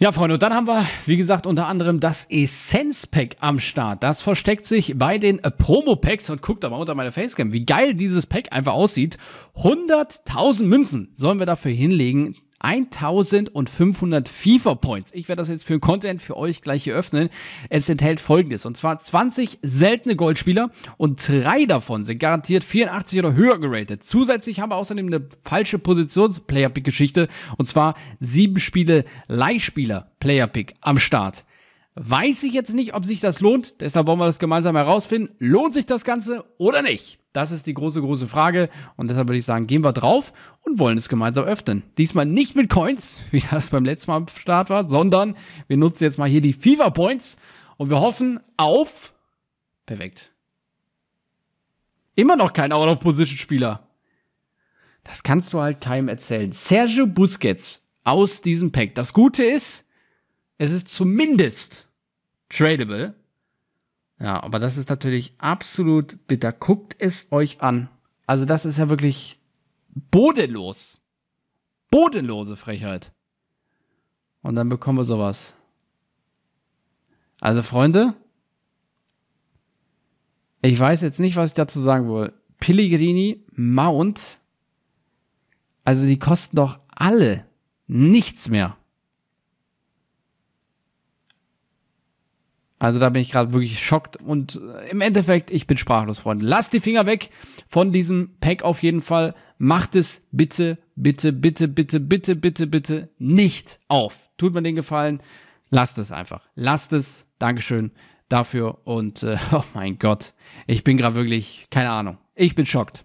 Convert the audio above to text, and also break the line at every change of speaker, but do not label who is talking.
Ja, Freunde, und dann haben wir, wie gesagt, unter anderem das Essence-Pack am Start. Das versteckt sich bei den Promo-Packs und guckt da mal unter meine Facecam, wie geil dieses Pack einfach aussieht. 100.000 Münzen sollen wir dafür hinlegen, 1500 FIFA Points. Ich werde das jetzt für den Content für euch gleich hier öffnen. Es enthält folgendes. Und zwar 20 seltene Goldspieler und drei davon sind garantiert 84 oder höher geratet. Zusätzlich haben wir außerdem eine falsche Positionsplayer-Pick-Geschichte. Und zwar sieben Spiele Leihspieler-Player-Pick am Start. Weiß ich jetzt nicht, ob sich das lohnt. Deshalb wollen wir das gemeinsam herausfinden. Lohnt sich das Ganze oder nicht? Das ist die große, große Frage. Und deshalb würde ich sagen, gehen wir drauf und wollen es gemeinsam öffnen. Diesmal nicht mit Coins, wie das beim letzten Mal am Start war, sondern wir nutzen jetzt mal hier die Fever Points und wir hoffen auf. Perfekt. Immer noch kein Out-of-Position-Spieler. Das kannst du halt keinem erzählen. Sergio Busquets aus diesem Pack. Das Gute ist, es ist zumindest tradable. Ja, aber das ist natürlich absolut bitter. Guckt es euch an. Also das ist ja wirklich bodenlos. Bodenlose Frechheit. Und dann bekommen wir sowas. Also Freunde, ich weiß jetzt nicht, was ich dazu sagen will. Pellegrini, Mount, also die kosten doch alle nichts mehr. Also da bin ich gerade wirklich schockt und äh, im Endeffekt, ich bin sprachlos, Freunde. Lasst die Finger weg von diesem Pack auf jeden Fall. Macht es bitte, bitte, bitte, bitte, bitte, bitte, bitte nicht auf. Tut mir den Gefallen, lasst es einfach. Lasst es. Dankeschön dafür und äh, oh mein Gott, ich bin gerade wirklich, keine Ahnung, ich bin schockt.